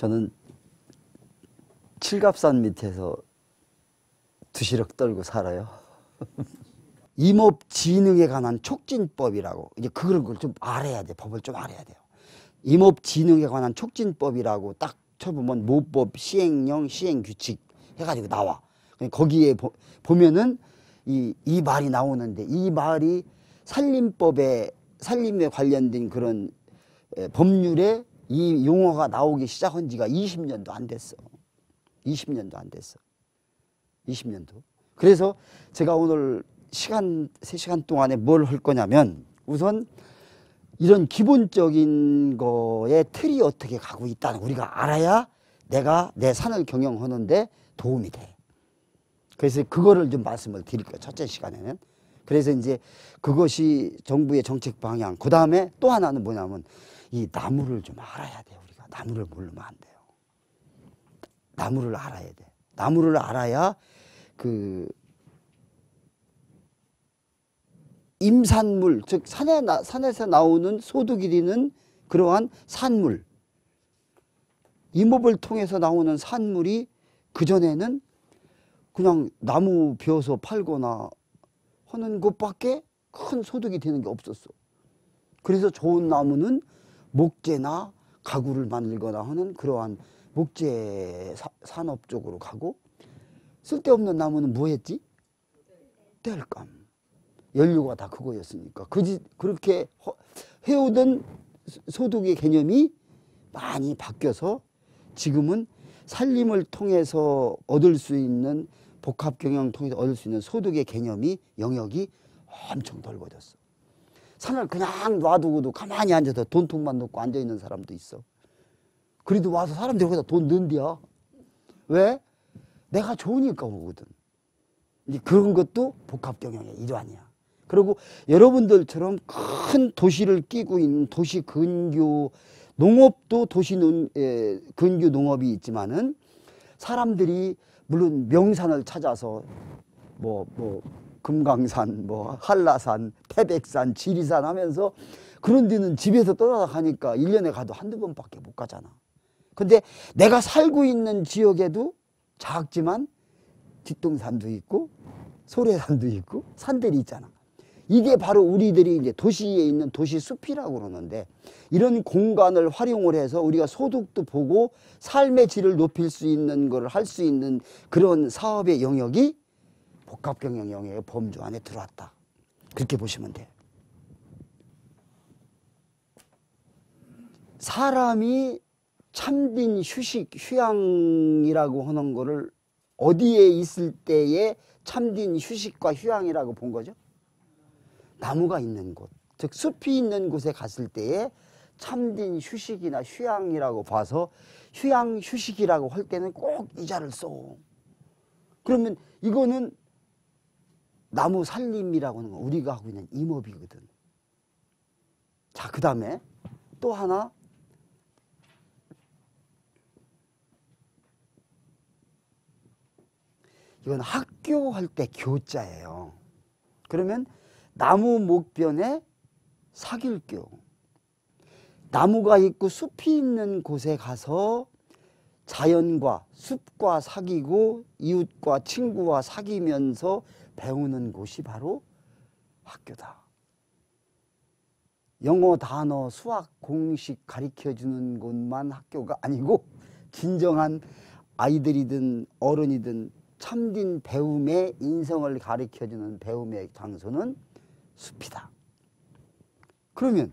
저는 칠갑산 밑에서 두시럭 떨고 살아요. 임업 지능에 관한 촉진법이라고 이제 그걸 좀 알아야 돼 법을 좀 알아야 돼요. 임업 지능에 관한 촉진법이라고 딱 쳐보면 모법 시행령 시행 규칙 해가지고 나와. 거기에 보, 보면은 이, 이 말이 나오는데 이 말이 산림법에 산림에 관련된 그런 법률에 이 용어가 나오기 시작한 지가 20년도 안 됐어. 20년도 안 됐어. 20년도. 그래서 제가 오늘 시간, 3시간 동안에 뭘 할 거냐면 우선 이런 기본적인 거에 틀이 어떻게 가고 있다는 우리가 알아야 내가 내 산을 경영하는데 도움이 돼. 그래서 그거를 좀 말씀을 드릴게요. 첫째 시간에는. 그래서 이제 그것이 정부의 정책 방향. 그 다음에 또 하나는 뭐냐면 이 나무를 좀 알아야 돼요. 우리가 나무를 모르면 안 돼요. 나무를 알아야 돼. 나무를 알아야 그 임산물, 즉 산에 나, 산에서 나오는 소득이는 그러한 산물, 임업을 통해서 나오는 산물이 그 전에는 그냥 나무 베어서 팔거나 하는 것밖에 큰 소득이 되는 게 없었어. 그래서 좋은 나무는 목재나 가구를 만들거나 하는 그러한 목재 사, 산업 쪽으로 가고 쓸데없는 나무는 뭐 했지? 뗄감. 연료가 다 그거였으니까. 그지, 그렇게 허, 해오던 소득의 개념이 많이 바뀌어서 지금은 살림을 통해서 얻을 수 있는 복합 경영을 통해서 얻을 수 있는 소득의 개념이 영역이 엄청 넓어졌어. 산을 그냥 놔두고도 가만히 앉아서 돈통만 놓고 앉아있는 사람도 있어. 그래도 와서 사람들 거기다 돈 넣은디야. 왜? 내가 좋으니까 오거든. 그런 것도 복합 경영의 일환이야. 그리고 여러분들처럼 큰 도시를 끼고 있는 도시 근교 농업도 도시 근교 농업이 있지만은 사람들이 물론 명산을 찾아서 뭐, 뭐, 금강산, 뭐, 한라산, 태백산, 지리산 하면서 그런 데는 집에서 떠나 가니까 일년에 가도 한두 번밖에 못 가잖아. 근데 내가 살고 있는 지역에도 작지만 뒷동산도 있고 소래산도 있고 산들이 있잖아. 이게 바로 우리들이 이제 도시에 있는 도시 숲이라고 그러는데 이런 공간을 활용을 해서 우리가 소득도 보고 삶의 질을 높일 수 있는 걸 할 수 있는 그런 사업의 영역이 복합경영 영역의 범주 안에 들어왔다. 그렇게 보시면 돼요. 사람이 참된 휴식, 휴양이라고 하는 거를 어디에 있을 때에 참된 휴식과 휴양이라고 본 거죠? 나무가 있는 곳, 즉 숲이 있는 곳에 갔을 때에 참된 휴식이나 휴양이라고 봐서 휴양 휴식이라고 할 때는 꼭 이자를 써. 그러면 이거는 나무 살림이라고 하는 건 우리가 하고 있는 임업이거든. 자, 그 다음에 또 하나 이건 학교 할 때 교자예요. 그러면 나무 목변에 사귈교 나무가 있고 숲이 있는 곳에 가서 자연과 숲과 사귀고 이웃과 친구와 사귀면서 배우는 곳이 바로 학교다. 영어 단어 수학 공식 가르쳐 주는 곳만 학교가 아니고 진정한 아이들이든 어른이든 참된 배움의 인성을 가르쳐 주는 배움의 장소는 숲이다. 그러면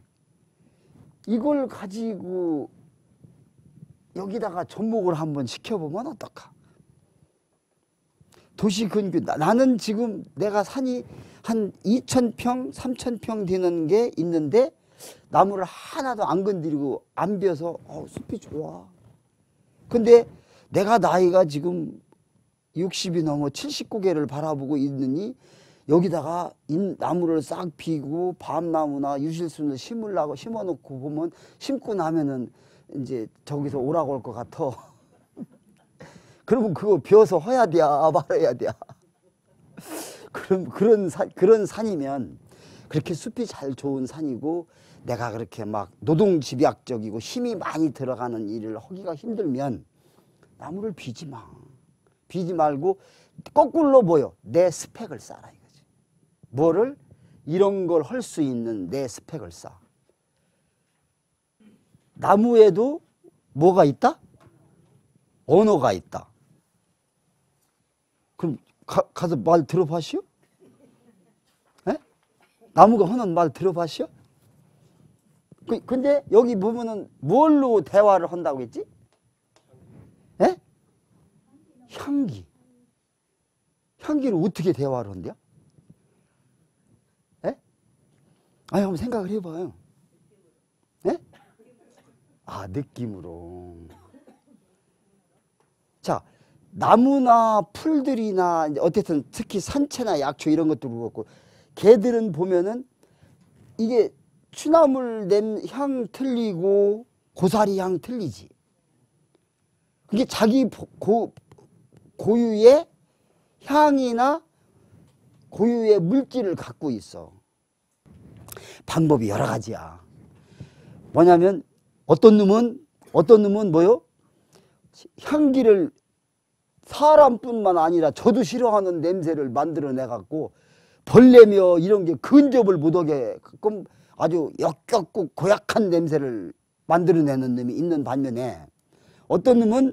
이걸 가지고 여기다가 접목을 한번 시켜보면 어떨까? 도시 근교 나는 지금 내가 산이 한 2,000평, 3,000평 되는 게 있는데 나무를 하나도 안 건드리고 안 베어서 어, 숲이 좋아. 근데 내가 나이가 지금 60이 넘어 70고개를 바라보고 있느니 여기다가 나무를 싹피고 밤나무나 유실수을 심으려고 심어놓고 보면 심고 나면은 이제 저기서 오라고 올 것 같아. 그러면 그거 비워서 허야 돼야 말아야 돼야. 그럼 그런 산 그런 산이면 그렇게 숲이 잘 좋은 산이고 내가 그렇게 막 노동 집약적이고 힘이 많이 들어가는 일을 하기가 힘들면 나무를 비지 마. 비지 말고 거꾸로 보여 내 스펙을 쌓아요. 뭐를? 이런 걸 할 수 있는 내 스펙을 쌓아. 나무에도 뭐가 있다? 언어가 있다. 그럼 가, 서말 들어봐시오? 에? 나무가 하는 말 들어봐시오? 그, 근데 여기 보면은 뭘로 대화를 한다고 했지? 에? 향기. 향기를 어떻게 대화를 한대요? 아니, 한번 생각을 해봐요. 네? 아, 느낌으로. 자, 나무나 풀들이나 어쨌든 특히 산채나 약초 이런 것도 그렇고 개들은 보면은 이게 추나물 냄 향 틀리고 고사리 향 틀리지. 그게 자기 고, 고유의 향이나 고유의 물질을 갖고 있어. 방법이 여러 가지야. 뭐냐면 어떤 놈은 어떤 놈은 뭐요? 향기를 사람뿐만 아니라 저도 싫어하는 냄새를 만들어내 갖고 벌레며 이런 게 근접을 못하게 끔 아주 역겹고 고약한 냄새를 만들어내는 놈이 있는 반면에 어떤 놈은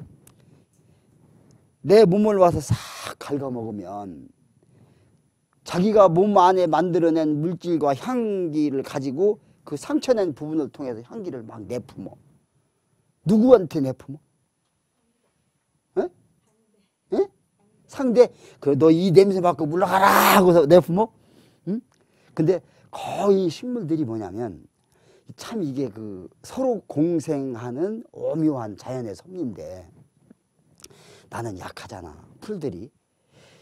내 몸을 와서 싹 갉아먹으면 자기가 몸 안에 만들어낸 물질과 향기를 가지고 그 상처낸 부분을 통해서 향기를 막 내뿜어. 누구한테 내뿜어? 에? 에? 상대, 그 너 이 냄새 맡고 물러가라! 하고서 내뿜어? 응? 근데 거의 식물들이 뭐냐면 참 이게 그 서로 공생하는 오묘한 자연의 섭인데 나는 약하잖아. 풀들이.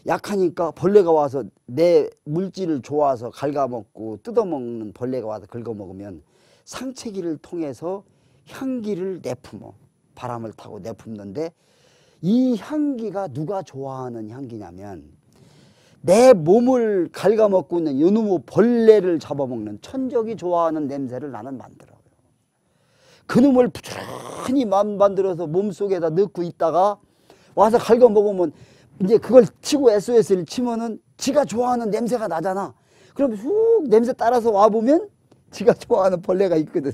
약하니까 벌레가 와서 내 물질을 좋아서 갉아먹고 뜯어먹는 벌레가 와서 긁어먹으면 상체기를 통해서 향기를 내뿜어 바람을 타고 내뿜는데이 향기가 누가 좋아하는 향기냐면 내 몸을 갉아먹고 있는 요놈의 벌레를 잡아먹는 천적이 좋아하는 냄새를 나는 만들어요. 그놈을 부지런히 만들어서 몸속에다 넣고 있다가 와서 갉아먹으면 이제 그걸 치고 SOS를 치면은 지가 좋아하는 냄새가 나잖아. 그럼 훅 냄새 따라서 와보면 지가 좋아하는 벌레가 있거든.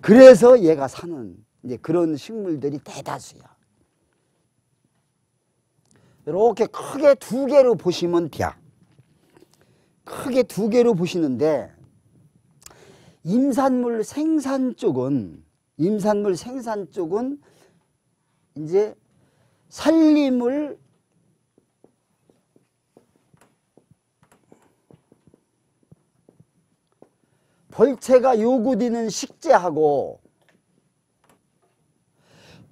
그래서 얘가 사는 이제 그런 식물들이 대다수야. 이렇게 크게 두 개로 보시면 돼요. 크게 두 개로 보시는데 임산물 생산 쪽은 임산물 생산 쪽은 이제 살림을 벌채가 요구되는 식재하고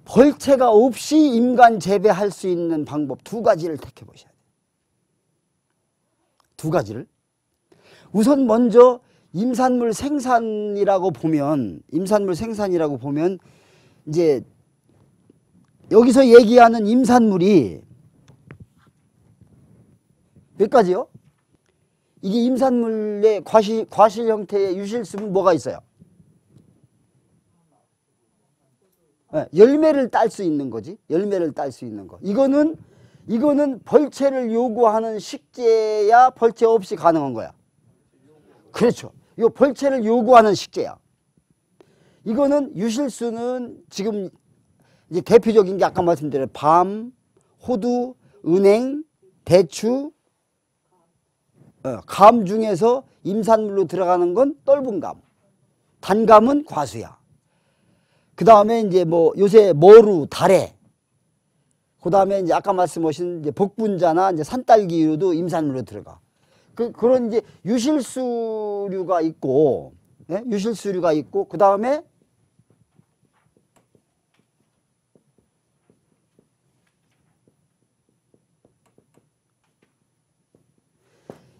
벌채가 없이 인간 재배할 수 있는 방법 두 가지를 택해 보셔야 돼요. 두 가지를. 우선 먼저 임산물 생산이라고 보면 임산물 생산이라고 보면 이제 여기서 얘기하는 임산물이 몇 가지요? 이게 임산물의 과실, 과실 형태의 유실수는 뭐가 있어요? 네, 열매를 딸 수 있는 거지. 열매를 딸 수 있는 거. 이거는 이거는 벌채를 요구하는 식재야 벌채 없이 가능한 거야. 그렇죠. 이 벌채를 요구하는 식재야. 이거는 유실수는 지금 이제 대표적인 게 아까 말씀드린 밤, 호두, 은행, 대추, 어, 감 중에서 임산물로 들어가는 건 떫은 감, 단감은 과수야. 그 다음에 이제 뭐 요새 머루, 달래 그 다음에 이제 아까 말씀하신 이제 복분자나 이제 산딸기류도 임산물로 들어가. 그, 그런 이제 유실수류가 있고, 예? 유실수류가 있고, 그 다음에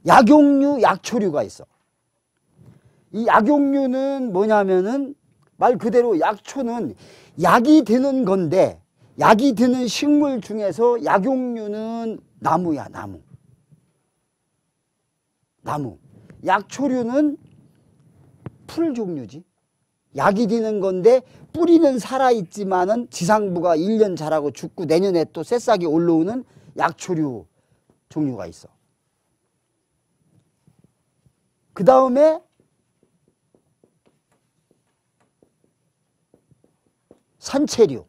약용류, 약초류가 있어. 이 약용류는 뭐냐면은 말 그대로 약초는 약이 되는 건데 약이 드는 식물 중에서 약용류는 나무야 나무 나무 약초류는 풀 종류지 약이 드는 건데 뿌리는 살아있지만은 지상부가 일년 자라고 죽고 내년에 또 새싹이 올라오는 약초류 종류가 있어 그 다음에 산채류.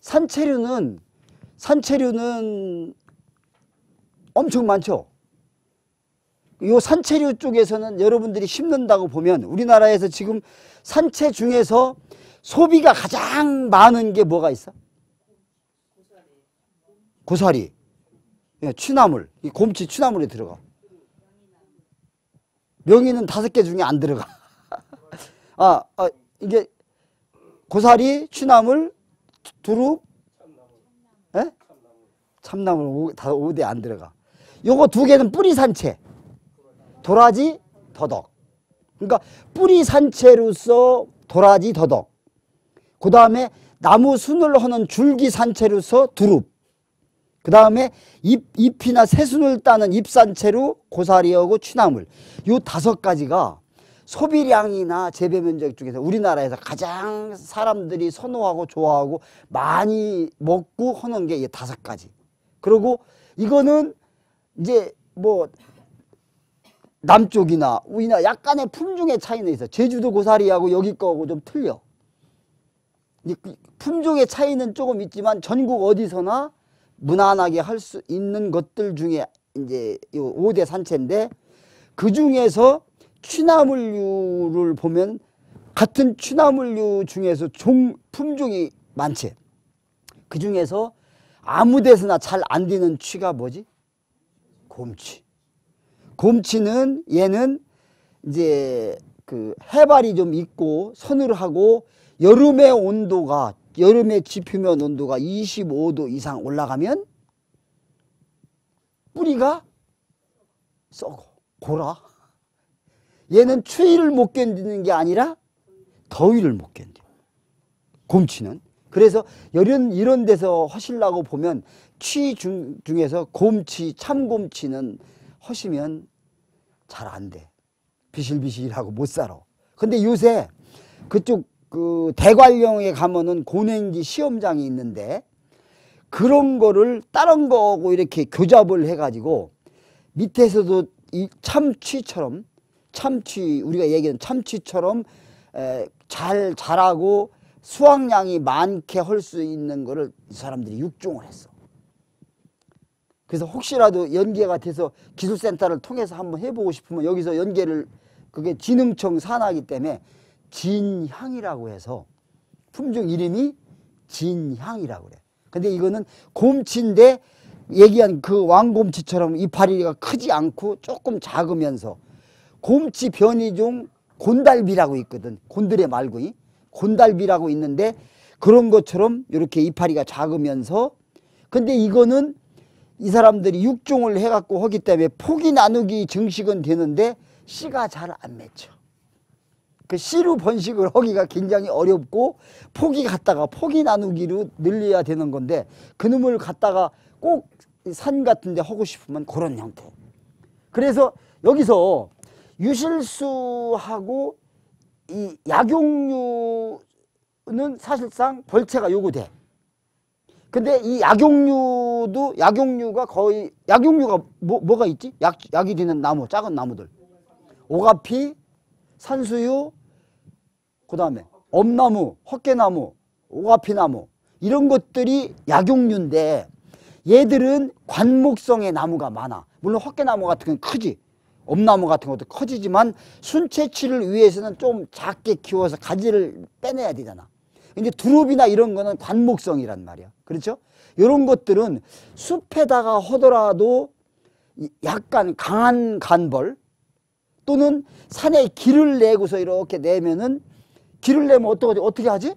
산채류는 산채류는 엄청 많죠. 이 산채류 쪽에서는 여러분들이 심는다고 보면 우리나라에서 지금 산채 중에서 소비가 가장 많은 게 뭐가 있어? 고사리. 고사리. 예, 취나물, 이 곰치 취나물에 들어가. 명이는 다섯 개 중에 안 들어가. 아, 아, 이게 고사리, 취나물, 두릅, 예? 참나물 오, 다 5대 안 들어가. 요거 두 개는 뿌리 산채. 도라지, 더덕. 그러니까 뿌리 산채로서 도라지, 더덕. 그 다음에 나무 순을 하는 줄기 산채로서 두릅. 그 다음에 잎, 잎이나 새순을 따는 잎산채로 고사리하고 취나물 요 다섯 가지가 소비량이나 재배 면적 중에서 우리나라에서 가장 사람들이 선호하고 좋아하고 많이 먹고 하는 게 이 다섯 가지 그리고 이거는 이제 뭐 남쪽이나 우리나 약간의 품종의 차이는 있어 제주도 고사리하고 여기 거하고 좀 틀려 품종의 차이는 조금 있지만 전국 어디서나 무난하게 할 수 있는 것들 중에 이제 요오대 산채인데 그 중에서 취나물류를 보면 같은 취나물류 중에서 종 품종이 많지. 그 중에서 아무 데서나 잘 안 되는 취가 뭐지? 곰취. 곰취는 얘는 이제 그 해발이 좀 있고 서늘하고 여름의 온도가 여름에 지표면 온도가 25도 이상 올라가면 뿌리가 썩어 고라 얘는 추위를 못 견디는 게 아니라 더위를 못 견뎌 곰치는 그래서 이런, 이런 데서 허실라고 보면 취 중, 중에서 곰치 참곰치는 허시면 잘 안 돼 비실비실하고 못 살아 근데 요새 그쪽 그 대관령에 가면은 고냉지 시험장이 있는데 그런 거를 다른 거하고 이렇게 교잡을 해가지고 밑에서도 이 참치처럼 참치 우리가 얘기하는 참치처럼 에, 잘 자라고 수확량이 많게 할 수 있는 거를 이 사람들이 육종을 했어. 그래서 혹시라도 연계같아서 기술센터를 통해서 한번 해보고 싶으면 여기서 연계를 그게 지능청 산하기 때문에 진향이라고 해서 품종 이름이 진향이라고 그래. 근데 이거는 곰치인데 얘기한 그 왕곰치처럼 이파리가 크지 않고 조금 작으면서 곰치 변이종 곤달비라고 있거든. 곤드레 말고 이 곤달비라고 있는데 그런 것처럼 이렇게 이파리가 작으면서 근데 이거는 이 사람들이 육종을 해갖고 하기 때문에 포기 나누기 증식은 되는데 씨가 잘 안 맺혀. 그씨로 번식을 하기가 굉장히 어렵고 포기 갖다가 포기 나누기로 늘려야 되는 건데 그놈을 갖다가 꼭 산 같은 데 하고 싶으면 그런 형태. 그래서 여기서 유실수하고 이 약용류는 사실상 벌채가 요구돼. 근데 이 약용류도 약용류가 거의 약용류가 뭐, 뭐가 있지? 약, 약이 되는 나무, 작은 나무들. 오가피, 산수유, 그 다음에 엄나무, 헛개나무, 오가피나무 이런 것들이 약용류인데 얘들은 관목성의 나무가 많아 물론 헛개나무 같은 건 크지 엄나무 같은 것도 커지지만 순채취를 위해서는 좀 작게 키워서 가지를 빼내야 되잖아 근데 두릅이나 이런 거는 관목성이란 말이야 그렇죠? 이런 것들은 숲에다가 허더라도 약간 강한 간벌 또는 산에 길을 내고서 이렇게 내면은 길을 내면 어떡하지? 어떻게 하지?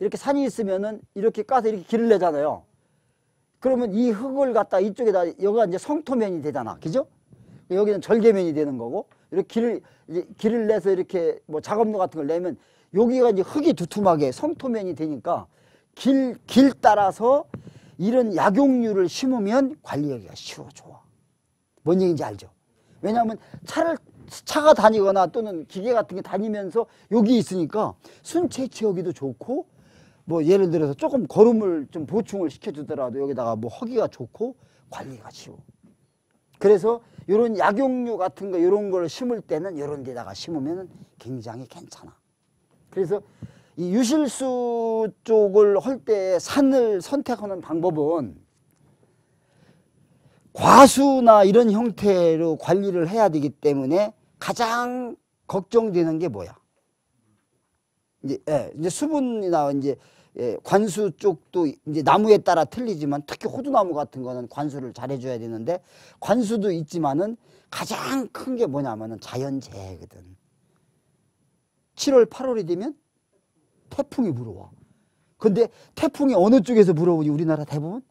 이렇게 산이 있으면은 이렇게 까서 이렇게 길을 내잖아요. 그러면 이 흙을 갖다 이쪽에다 여기가 이제 성토면이 되잖아. 그죠? 여기는 절개면이 되는 거고 이렇게 길을 길을 내서 이렇게 뭐 작업로 같은 걸 내면 여기가 이제 흙이 두툼하게 성토면이 되니까 길, 길 따라서 이런 약용류를 심으면 관리하기가 쉬워, 좋아. 뭔 얘기인지 알죠? 왜냐하면 차를 차가 다니거나 또는 기계 같은 게 다니면서 여기 있으니까 순체 채우기도 좋고 뭐 예를 들어서 조금 걸음을 좀 보충을 시켜주더라도 여기다가 뭐 허기가 좋고 관리가 쉬워. 그래서 이런 약용류 같은 거 이런 걸 심을 때는 이런 데다가 심으면 굉장히 괜찮아. 그래서 이 유실수 쪽을 할 때 산을 선택하는 방법은 과수나 이런 형태로 관리를 해야 되기 때문에 가장 걱정되는 게 뭐야? 이제, 예, 이제 수분이나 이제 예, 관수 쪽도 이제 나무에 따라 틀리지만 특히 호두나무 같은 거는 관수를 잘 해줘야 되는데 관수도 있지만은 가장 큰 게 뭐냐면은 자연재해거든. 7월, 8월이 되면 태풍이 불어와. 근데 태풍이 어느 쪽에서 불어오니 우리나라 대부분?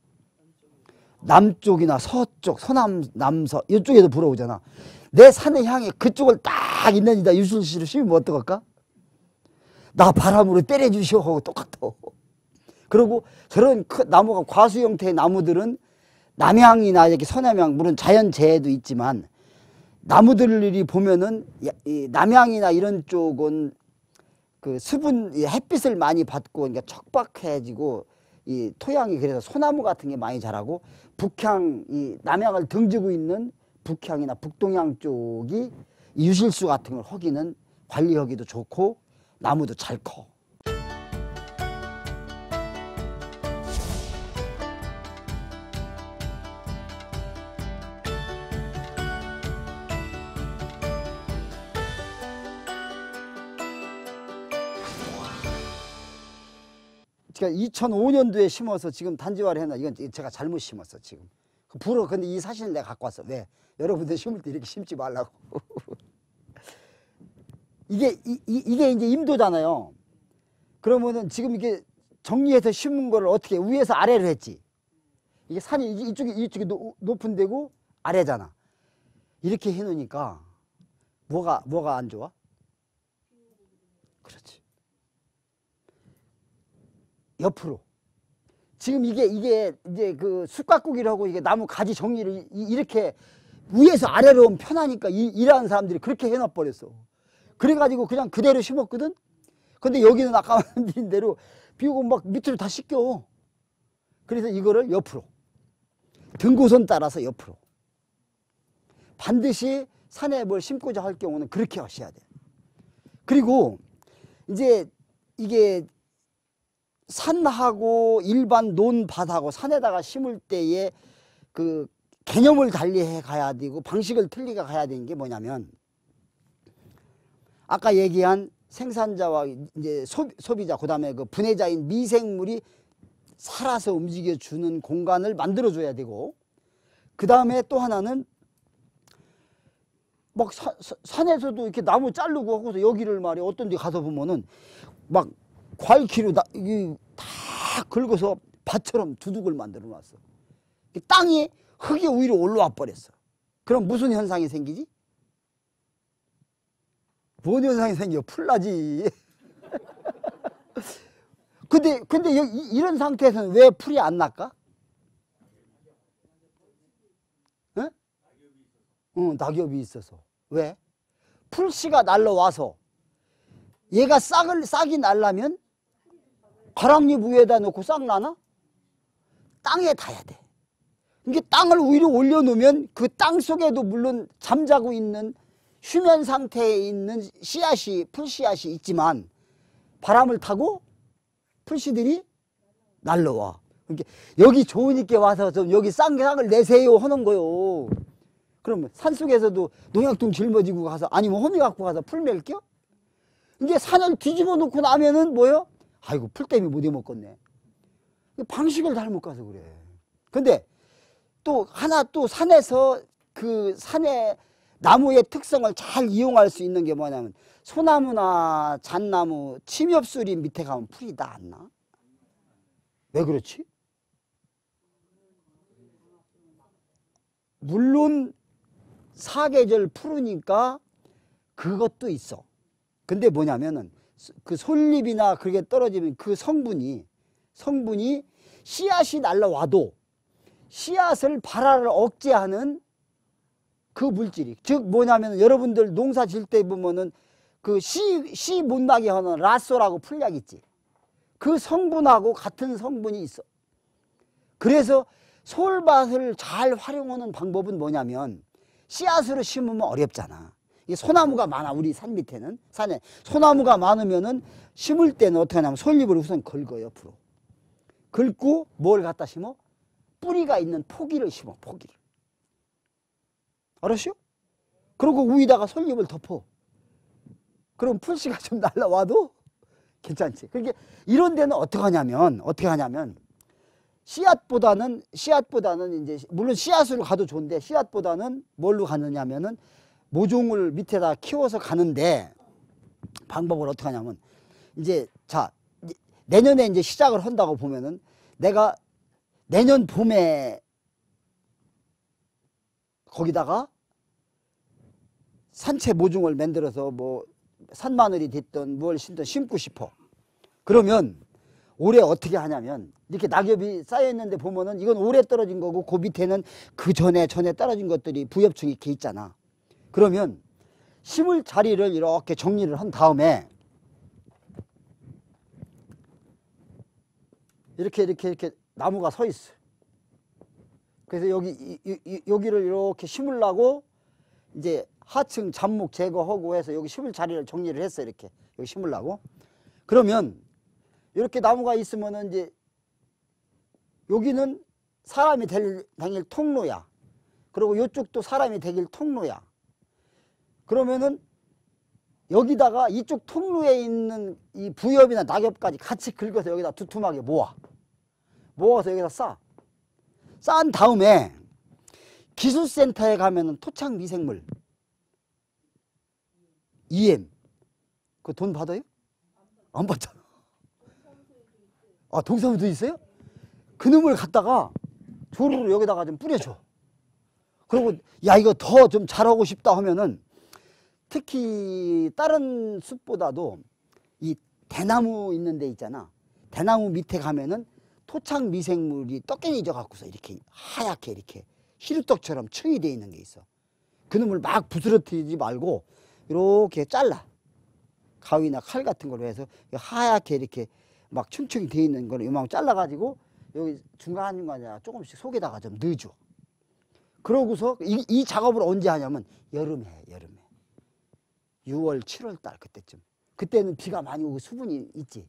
남쪽이나 서쪽, 서남, 남서 이쪽에도 불어오잖아. 내 산의 향이 그쪽을 딱 있는지다 유순씨로심으뭐 어떡할까? 나 바람으로 때려주시오 하고 똑같아. 그리고 저런 그 나무가 과수 형태의 나무들은 남향이나 이렇게 서남향 물론 자연 재해도 있지만 나무들이 보면은 남향이나 이런 쪽은 그 수분 햇빛을 많이 받고 그러니까 척박해지고 이 토양이 그래서 소나무 같은 게 많이 자라고 북향 이 남향을 등지고 있는 북향이나 북동향 쪽이 유실수 같은 걸 허기는 관리하기도 좋고 나무도 잘 커. 제가 2005년도에 심어서 지금 단지화를 해놔. 이건 제가 잘못 심었어, 지금. 그 불어, 근데 이 사실 을 내가 갖고 왔어. 왜? 여러분들 심을 때 이렇게 심지 말라고. 이게, 이, 이, 게 이제 임도잖아요. 그러면은 지금 이게 정리해서 심은 거를 어떻게 위에서 아래로 했지. 이게 산이 이쪽이, 이쪽이 노, 높은 데고 아래잖아. 이렇게 해놓으니까 뭐가, 뭐가 안 좋아? 그렇지. 옆으로. 지금 이게 이게 이제 그 숯각국이라고 이게 나무 가지 정리를 이렇게 위에서 아래로 오면 편하니까 이, 일하는 사람들이 그렇게 해놔 버렸어. 그래가지고 그냥 그대로 심었거든. 근데 여기는 아까 말씀드린 대로 비우고 막 밑으로 다 씻겨. 그래서 이거를 옆으로 등고선 따라서 옆으로 반드시 산에 뭘 심고자 할 경우는 그렇게 하셔야 돼. 그리고 이제 이게 산하고 일반 논밭하고 산에다가 심을 때에 그 개념을 달리해 가야 되고 방식을 틀리게 가야 되는 게 뭐냐면 아까 얘기한 생산자와 이제 소비, 자그 다음에 그 분해자인 미생물이 살아서 움직여주는 공간을 만들어줘야 되고 그 다음에 또 하나는 막 사, 산에서도 이렇게 나무 자르고 하고서 여기를 말이야 어떤 데 가서 보면은 막 과일키로 다, 이게 다 긁어서 밭처럼 두둑을 만들어 놨어. 땅이 흙이 위로 올라와 버렸어. 그럼 무슨 현상이 생기지? 뭔 현상이 생겨? 풀나지. 근데, 근데 여기, 이런 상태에서는 왜 풀이 안 날까? 응? 응, 어, 낙엽이 있어서. 왜? 풀씨가 날라와서 얘가 싹을, 싹이 날라면 가랑잎 위에다 놓고 싹 나나? 땅에 닿아야 돼. 이게 땅을 위로 올려놓으면 그 땅 속에도 물론 잠자고 있는 휴면 상태에 있는 씨앗이 풀씨앗이 있지만 바람을 타고 풀씨들이 날라와. 여기 좋으니까 와서 좀 여기 쌍기을 내세요 하는 거요. 그러 산속에서도 농약통 짊어지고 가서 아니면 호미 갖고 가서 풀 멜겨? 이게 산을 뒤집어 놓고 나면은 뭐요? 아이고 풀 때문에 못 해먹겠네 방식을 잘못 가서 그래 근데 또 하나 또 산에서 그 산의 나무의 특성을 잘 이용할 수 있는 게 뭐냐면 소나무나 잣나무 침엽수리 밑에 가면 풀이 다 안 나? 왜 그렇지? 물론 사계절 푸르니까 그것도 있어 근데 뭐냐면은 그 솔잎이나 그게 떨어지면 그 성분이 성분이 씨앗이 날라와도 씨앗을 발화를 억제하는 그 물질이 즉 뭐냐면 여러분들 농사 질 때 보면은 그 씨 씨못 나게 하는 라소라고 풀약 있지 그 성분하고 같은 성분이 있어 그래서 솔밭을 잘 활용하는 방법은 뭐냐면 씨앗으로 심으면 어렵잖아 이 소나무가 많아 우리 산 밑에는 산에 소나무가 많으면은 심을 때는 어떻게 하냐면 솔잎을 우선 긁어 옆으로 긁고 뭘 갖다 심어 뿌리가 있는 포기를 심어 포기를 알았슈? 그리고 위에다가 솔잎을 덮어 그럼 풀씨가 좀 날라와도 괜찮지 그러니까 이런 데는 어떻게 하냐면 어떻게 하냐면 씨앗보다는 씨앗보다는 이제 물론 씨앗으로 가도 좋은데 씨앗보다는 뭘로 가느냐면은 모종을 밑에다 키워서 가는데 방법을 어떻게 하냐면 이제 자 내년에 이제 시작을 한다고 보면은 내가 내년 봄에 거기다가 산채 모종을 만들어서 뭐 산마늘이 됐든 뭘 심든 심고 싶어 그러면 올해 어떻게 하냐면 이렇게 낙엽이 쌓여 있는데 보면은 이건 올해 떨어진 거고 그 밑에는 그 전에 전에 떨어진 것들이 부엽충이 이렇게 있잖아 그러면 심을 자리를 이렇게 정리를 한 다음에 이렇게 이렇게 이렇게 나무가 서 있어. 그래서 여기 이, 이, 여기를 이렇게 심으려고 이제 하층 잡목 제거하고 해서 여기 심을 자리를 정리를 했어 이렇게 여기 심으려고. 그러면 이렇게 나무가 있으면은 이제 여기는 사람이 될, 다닐 통로야. 그리고 이쪽도 사람이 되길 통로야. 그러면은 여기다가 이쪽 통로에 있는 이 부엽이나 낙엽까지 같이 긁어서 여기다 두툼하게 모아. 모아서 여기다 싸. 싼 다음에 기술센터에 가면은 토착 미생물 EM 그 돈 받아요? 안 받잖아. 아 동사무도 있어요? 그놈을 갖다가 조르르 여기다가 좀 뿌려줘. 그리고 야 이거 더 좀 잘하고 싶다 하면은 특히 다른 숲보다도 이 대나무 있는 데 있잖아 대나무 밑에 가면은 토착 미생물이 떡갱이져 갖고서 이렇게 하얗게 이렇게 시루떡처럼 층이 돼 있는 게 있어 그놈을 막 부스러뜨리지 말고 이렇게 잘라 가위나 칼 같은 걸로 해서 하얗게 이렇게 막 층층이 돼 있는 걸를 요만큼 잘라 가지고 여기 중간중간에 조금씩 속에다가 좀 넣어줘 그러고서 이, 이 작업을 언제 하냐면 여름에 여름에 6월, 7월 달 그때쯤. 그때는 비가 많이 오고 수분이 있지.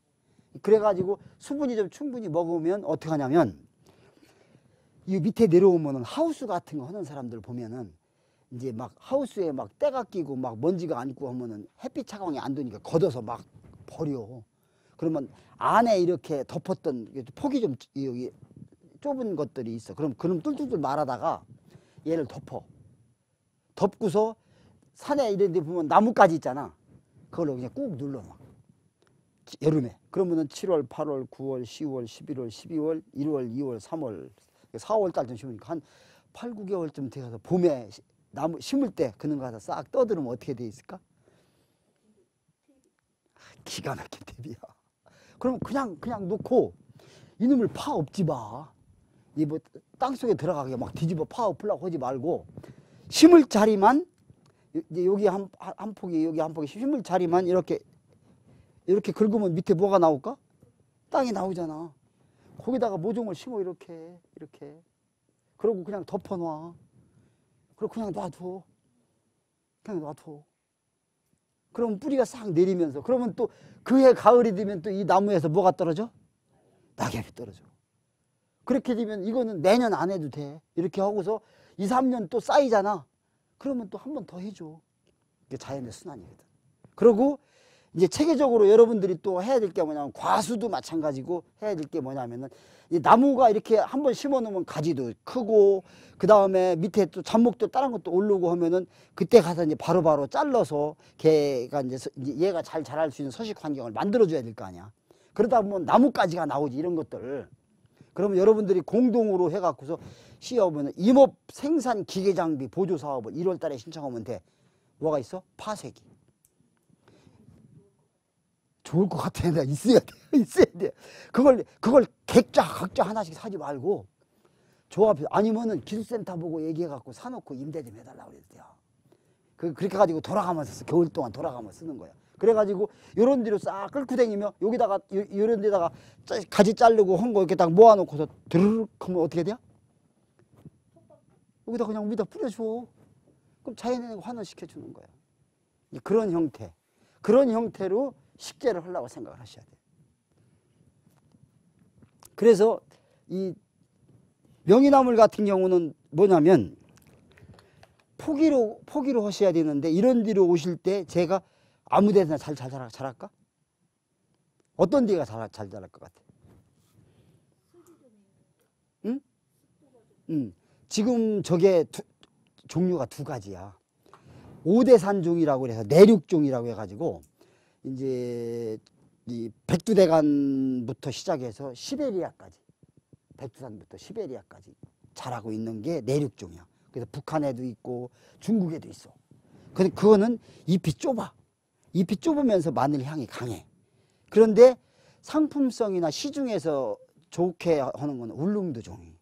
그래가지고 수분이 좀 충분히 먹으면 어떻게 하냐면 이 밑에 내려오면은 하우스 같은 거 하는 사람들 보면은 이제 막 하우스에 막 때가 끼고 막 먼지가 안 있고 하면은 햇빛 차광이 안 도니까 걷어서 막 버려. 그러면 안에 이렇게 덮었던 폭이 좀 여기 좁은 것들이 있어. 그럼 그럼 뚫뚫뚫 말하다가 얘를 덮어. 덮고서 산에 이런 데 보면 나뭇가지 있잖아. 그걸로 그냥 꾹 눌러 막. 여름에. 그러면은 7월, 8월, 9월, 10월, 11월, 12월, 1월, 2월, 3월, 4월 달쯤 쉬우니까 한 8, 9개월쯤 돼서 봄에 나무 심을 때 그런 거 가서 싹 떠들으면 어떻게 돼 있을까? 기가 막힌 대비야. 그럼 그냥 그냥 놓고 이놈을 파 엎지 마. 이 뭐 땅속에 들어가게 막 뒤집어 파 엎으려고 하지 말고 심을 자리만 여기 한, 한 폭이 여기 한 폭이 힘을 자리만 이렇게 이렇게 긁으면 밑에 뭐가 나올까? 땅이 나오잖아. 거기다가 모종을 심어 이렇게 이렇게. 그러고 그냥 덮어놔. 그리고 그냥 놔둬. 그냥 놔둬. 그럼 뿌리가 싹 내리면서 그러면 또 그해 가을이 되면 또 이 나무에서 뭐가 떨어져? 낙엽이 떨어져. 그렇게 되면 이거는 내년 안 해도 돼. 이렇게 하고서 2, 3년 또 쌓이잖아. 그러면 또 한 번 더 해줘. 이게 자연의 순환이거든. 그리고 이제 체계적으로 여러분들이 또 해야 될 게 뭐냐면 과수도 마찬가지고 해야 될 게 뭐냐면은 이 나무가 이렇게 한 번 심어 놓으면 가지도 크고 그 다음에 밑에 또 잡목도 다른 것도 오르고 하면은 그때 가서 이제 바로바로 바로 잘라서 걔가 이제 얘가 잘 자랄 수 있는 서식 환경을 만들어 줘야 될 거 아니야. 그러다 보면 나뭇가지가 나오지 이런 것들. 그러면 여러분들이 공동으로 해갖고서 시험은 어 임업 생산 기계 장비 보조 사업을 1월 달에 신청하면 돼. 뭐가 있어? 파쇄기. 좋을 것 같아. 내가 있어야 돼. 있어야 돼. 그걸 그걸 객자 각자 하나씩 사지 말고 조합 아니면은 기술센터 보고 얘기해 갖고 사 놓고 임대 좀 해달라고 그래도돼요그 그렇게 가지고 돌아가면서 겨울 동안 돌아가면 쓰는 거야. 그래가지고 요런 데로 싹 끌고 다니며 여기다가 요, 런 데다가 가지 자르고 헌거 이렇게 딱 모아놓고서 드르륵 하면 어떻게 돼요? 여기다 그냥 위다 뿌려줘. 그럼 자연에는 환원시켜주는 거예요 그런 형태, 그런 형태로 식재를 하려고 생각을 하셔야 돼요. 그래서 이 명이나물 같은 경우는 뭐냐면 포기로 포기로 하셔야 되는데 이런 데로 오실 때 제가 아무 데나 잘, 잘, 잘, 잘할까? 어떤 데가 잘, 잘 자랄 것 같아? 응? 응. 지금 저게 두, 종류가 두 가지야. 오대산종이라고 해서 내륙종이라고 해가지고 이제 이 백두대간부터 시작해서 시베리아까지 백두산부터 시베리아까지 자라고 있는 게 내륙종이야. 그래서 북한에도 있고 중국에도 있어. 근데 그거는 잎이 좁아. 잎이 좁으면서 마늘 향이 강해. 그런데 상품성이나 시중에서 좋게 하는 건 울릉도 종이.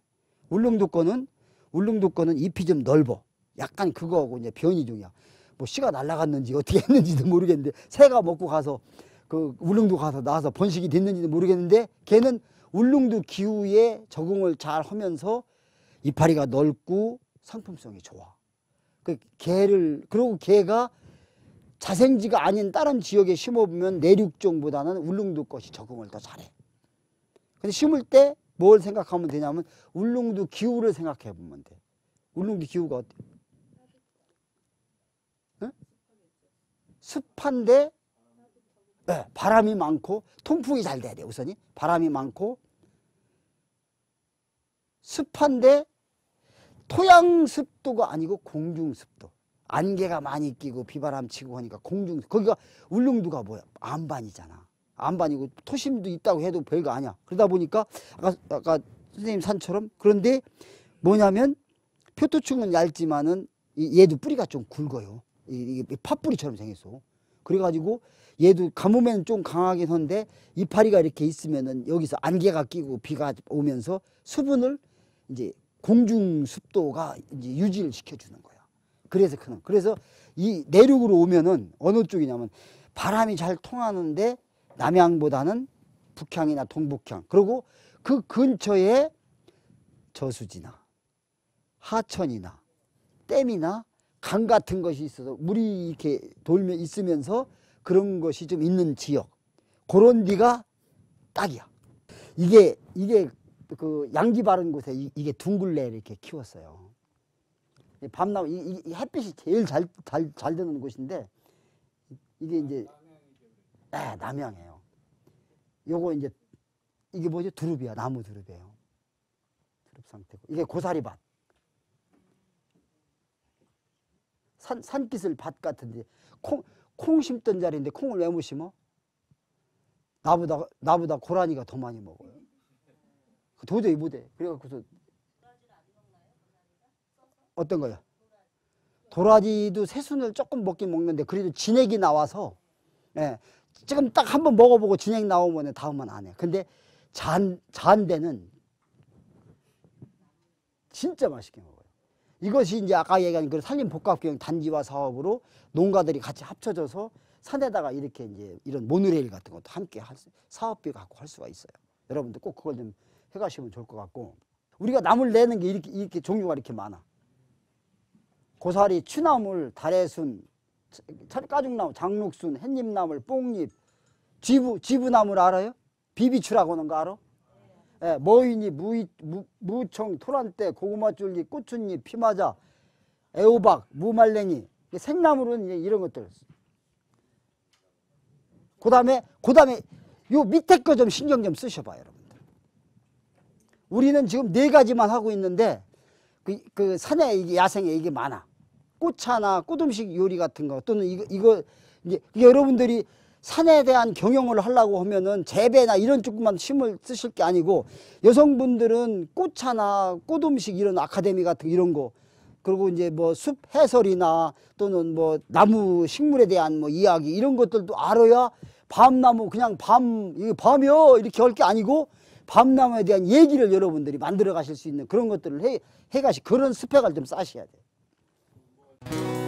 울릉도 거는 울릉도 거는 잎이 좀 넓어. 약간 그거하고 이제 변이 중이야. 뭐 씨가 날라갔는지 어떻게 했는지도 모르겠는데 새가 먹고 가서 그 울릉도 가서 나와서 번식이 됐는지도 모르겠는데 걔는 울릉도 기후에 적응을 잘 하면서 이파리가 넓고 상품성이 좋아. 그 개를 그리고 개가 자생지가 아닌 다른 지역에 심어보면 내륙 쪽보다는 울릉도 것이 적응을 더 잘해. 근데 심을 때뭘 생각하면 되냐면 울릉도 기후를 생각해 보면 돼. 울릉도 기후가 어때? 응? 습한데 네, 바람이 많고 통풍이 잘 돼야 돼 우선이 바람이 많고 습한데 토양 습도가 아니고 공중 습도 안개가 많이 끼고 비바람 치고 하니까 공중 거기가 울릉도가 뭐야 안반이잖아 안반이고 토심도 있다고 해도 별거 아니야. 그러다 보니까 아까, 아까 선생님 산처럼 그런데 뭐냐면 표토충은 얇지만은 얘도 뿌리가 좀 굵어요. 이게 팥뿌리처럼 생겼어. 그래가지고 얘도 가뭄에는 좀 강하긴 한데 이파리가 이렇게 있으면은 여기서 안개가 끼고 비가 오면서 수분을 이제 공중 습도가 이제 유지를 시켜주는 거야. 그래서 크는. 그래서 이 내륙으로 오면은 어느 쪽이냐면 바람이 잘 통하는데 남향보다는 북향이나 동북향 그리고 그 근처에 저수지나 하천이나 댐이나 강 같은 것이 있어서 물이 이렇게 돌면 있으면서 그런 것이 좀 있는 지역 그런 데가 딱이야 이게 이게 그양기 바른 곳에 이, 이게 둥글레 이렇게 키웠어요 밤나무 이, 이 햇빛이 제일 잘 잘, 잘 드는 곳인데 이게 이제 네, 남양이에요. 요거 이제 이게 뭐지? 두릅이야. 나무 두릅이에요. 두릅 상태고. 이게 고사리밭. 산, 산깃을 밭 같은데 콩, 콩 심던 자리인데 콩을 왜 못 심어? 나보다 나보다 고라니가 더 많이 먹어요. 도저히 못해. 그래갖고서 어떤 거요? 도라지도 새순을 조금 먹긴 먹는데 그래도 진액이 나와서 예, 지금 딱 한 번 먹어보고 진액 나오면 다음은 안 해. 근데 잔, 잔대는 진짜 맛있게 먹어요. 이것이 이제 아까 얘기한 그 산림복합경 단지화 사업으로 농가들이 같이 합쳐져서 산에다가 이렇게 이제 이런 모노레일 같은 것도 함께 할 수, 사업비 갖고 할 수가 있어요. 여러분들 꼭 그걸 좀 해가시면 좋을 것 같고 우리가 나물 내는 게 이렇게, 이렇게 종류가 이렇게 많아. 고사리, 추나물, 달래순 찰가죽나무, 장록순, 햇잎나물, 뽕잎, 지부, 지부나물 알아요? 비비추라고 하는 거 알아? 예, 머위니, 무이, 무, 무청, 토란대, 고구마줄기, 꽃춘잎, 피마자, 애호박, 무말랭이 생나물은 이런 것들 그 다음에 그 다음에 요 밑에 거 좀 신경 좀 쓰셔봐요 여러분들 우리는 지금 네 가지만 하고 있는데 그, 그 산에 이게 야생에 이게 많아 꽃차나 꽃 음식 요리 같은 거 또는 이거 이거 이제 여러분들이 산에 대한 경영을 하려고 하면은 재배나 이런 쪽만 힘을 쓰실 게 아니고 여성분들은 꽃차나 꽃 음식 이런 아카데미 같은 이런 거 그리고 이제 뭐 숲 해설이나 또는 뭐 나무 식물에 대한 뭐 이야기 이런 것들도 알아야 밤나무 그냥 밤이거 밤이요 이렇게 할 게 아니고 밤나무에 대한 얘기를 여러분들이 만들어 가실 수 있는 그런 것들을 해, 해 가시 그런 스펙을 좀 쌓으셔야 돼요. Thank you.